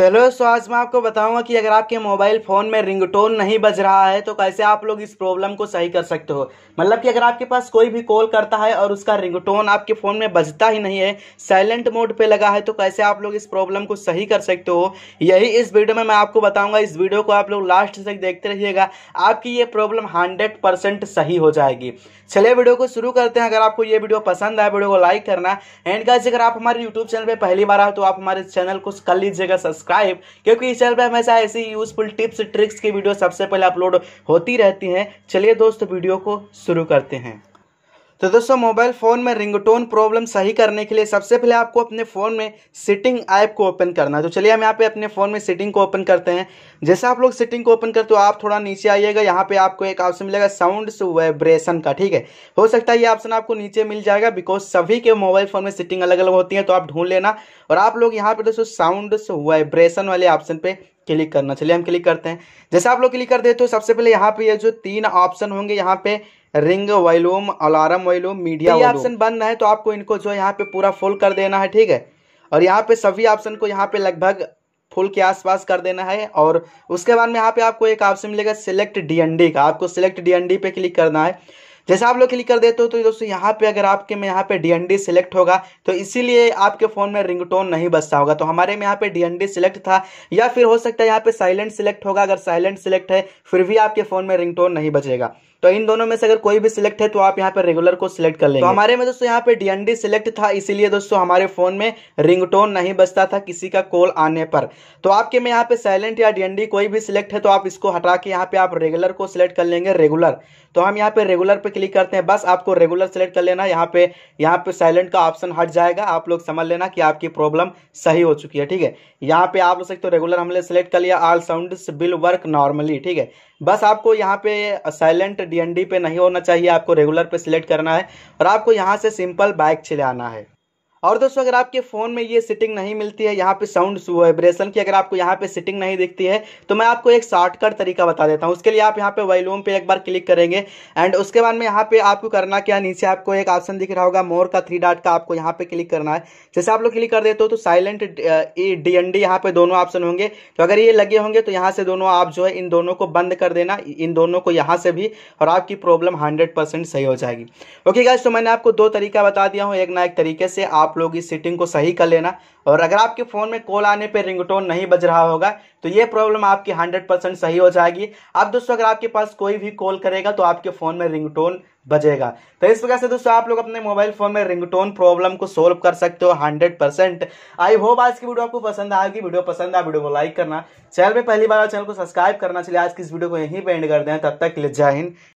तो हेलो दोस्तों आज मैं आपको बताऊंगा कि अगर आपके मोबाइल फ़ोन में रिंगटोन नहीं बज रहा है तो कैसे आप लोग इस प्रॉब्लम को सही कर सकते हो मतलब कि अगर आपके पास कोई भी कॉल करता है और उसका रिंगटोन आपके फ़ोन में बजता ही नहीं है साइलेंट मोड पे लगा है तो कैसे आप लोग इस प्रॉब्लम को सही कर सकते हो यही इस वीडियो में मैं आपको बताऊँगा इस वीडियो को आप लोग लास्ट तक देखते रहिएगा आपकी ये प्रॉब्लम हंड्रेड सही हो जाएगी चलिए वीडियो को शुरू करते हैं अगर आपको ये वीडियो पसंद आए वीडियो को लाइक करना एंड गाइज अगर आप हमारे यूट्यूब चैनल पर पहली बार आए तो आप हमारे चैनल को कर लीजिएगा सब्सक्राइब सब्सक्राइब क्योंकि इस चैनल पर हमेशा ऐसी यूजफुल टिप्स ट्रिक्स की वीडियो सबसे पहले अपलोड होती रहती हैं चलिए दोस्तों वीडियो को शुरू करते हैं तो दोस्तों मोबाइल फ़ोन में रिंगटोन प्रॉब्लम सही करने के लिए सबसे पहले आपको अपने फ़ोन में सिटिंग ऐप को ओपन करना है तो चलिए हम यहाँ पे अपने फ़ोन में सिटिंग को ओपन करते हैं जैसे आप लोग सिटिंग को ओपन करते हो आप थोड़ा नीचे आइएगा यहाँ पे आपको एक ऑप्शन मिलेगा साउंड वाइब्रेशन का ठीक है हो सकता है ये ऑप्शन आपको नीचे मिल जाएगा बिकॉज सभी के मोबाइल फ़ोन में सिटिंग अलग अलग होती है तो आप ढूंढ लेना और आप लोग यहाँ पर दोस्तों साउंड वाइब्रेशन वाले ऑप्शन पे क्लिक करना चलिए हम क्लिक करते हैं जैसे आप लोग क्लिक कर देते हो सबसे पहले यहाँ पे ये जो तीन ऑप्शन होंगे यहाँ पे ring volume alarm volume media तो ये ऑप्शन बंद है तो आपको इनको जो यहाँ पे पूरा फुल कर देना है ठीक है और यहाँ पे सभी ऑप्शन को यहाँ पे लगभग फुल के आसपास कर देना है और उसके बाद में यहाँ पे आपको एक ऑप्शन मिलेगा सिलेक्ट डीएनडी का आपको सिलेक्ट डीएनडी पे क्लिक करना है जैसे आप लोग क्लिक कर देते हो तो दोस्तों यहाँ पे अगर आपके में यहाँ पे डीएनडी सिलेक्ट होगा तो इसीलिए आपके फ़ोन में रिंगटोन नहीं बचता होगा तो हमारे में यहाँ पे डीएनडी सिलेक्ट था या फिर हो सकता है यहाँ पे साइलेंट सिलेक्ट होगा अगर साइलेंट सिलेक्ट है फिर भी आपके फ़ोन में रिंगटोन नहीं बजेगा तो इन दोनों में से अगर कोई भी सिलेक्ट है तो आप यहाँ पे रेगुलर को सिलेक्ट कर लेंगे तो हमारे में दोस्तों यहाँ पे डीएनडी सिलेक्ट था इसीलिए दोस्तों हमारे फोन में रिंगटोन नहीं बचता था किसी का कॉल आने पर तो आपके में यहाँ पे साइलेंट या डीएनडी कोई भी सिलेक्ट है तो आप इसको हटा के यहाँ पे आप रेगुलर को सिलेक्ट कर लेंगे रेगुलर तो हम यहाँ पे रेगुलर पे क्लिक करते हैं बस आपको रेगुलर सेलेक्ट कर लेना यहाँ पे यहाँ पे साइलेंट का ऑप्शन हट जाएगा आप लोग समझ लेना कि आपकी प्रॉब्लम सही हो चुकी है ठीक है यहाँ पे आप लोग सकते हो रेगुलर हमने सेलेक्ट कर लिया all sound will work normally ठीक है बस आपको यहाँ पे साइलेंट डीएनडी पे नहीं होना चाहिए आपको रेगुलर पे सिलेक्ट करना है और आपको यहाँ से सिंपल बाइक चलाना है और दोस्तों अगर आपके फ़ोन में ये सेटिंग नहीं मिलती है यहाँ पे साउंड वाइब्रेशन की अगर आपको यहाँ पे सेटिंग नहीं दिखती है तो मैं आपको एक शॉर्टकट तरीका बता देता हूँ उसके लिए आप यहाँ पे वॉल्यूम पे एक बार क्लिक करेंगे एंड उसके बाद में यहाँ पे आपको करना क्या नीचे आपको एक ऑप्शन दिख रहा होगा मोर का थ्री डॉट का आपको यहाँ पे क्लिक करना है जैसे आप लोग क्लिक कर देते हो तो साइलेंट डी एन डी यहाँ पे दोनों ऑप्शन होंगे तो अगर ये लगे होंगे तो यहाँ से दोनों आप जो है इन दोनों को बंद कर देना इन दोनों को यहाँ से भी और आपकी प्रॉब्लम हंड्रेड सही हो जाएगी ओके गाइज तो मैंने आपको दो तरीका बता दिया हूँ एक ना एक तरीके से आप आप लोग इस सेटिंग को सही कर लेना और अगर आपके फ़ोन में कॉल आने पर रिंगटोन नहीं बज रहा होगा तो ये प्रॉब्लम आपकी 100 परसेंट सही हो जाएगी अब दोस्तों अगर आपके पास कोई भी कॉल करेगा तो आपके फ़ोन में रिंगटोन बजेगा तो इस प्रकार से दोस्तों आप लोग अपने मोबाइल फोन में रिंगटोन प्रॉब्लम को सोल्व कर सकते हो हंड्रेड परसेंट आई होप आज की वीडियो आपको पसंद आएगी वीडियो पसंद आए वीडियो को लाइक करना चैनल में पहली बार चैनल को सब्सक्राइब करना चलिए आज की इस वीडियो को यहीं पर एंड कर दें तब तक के लिए जय हिंद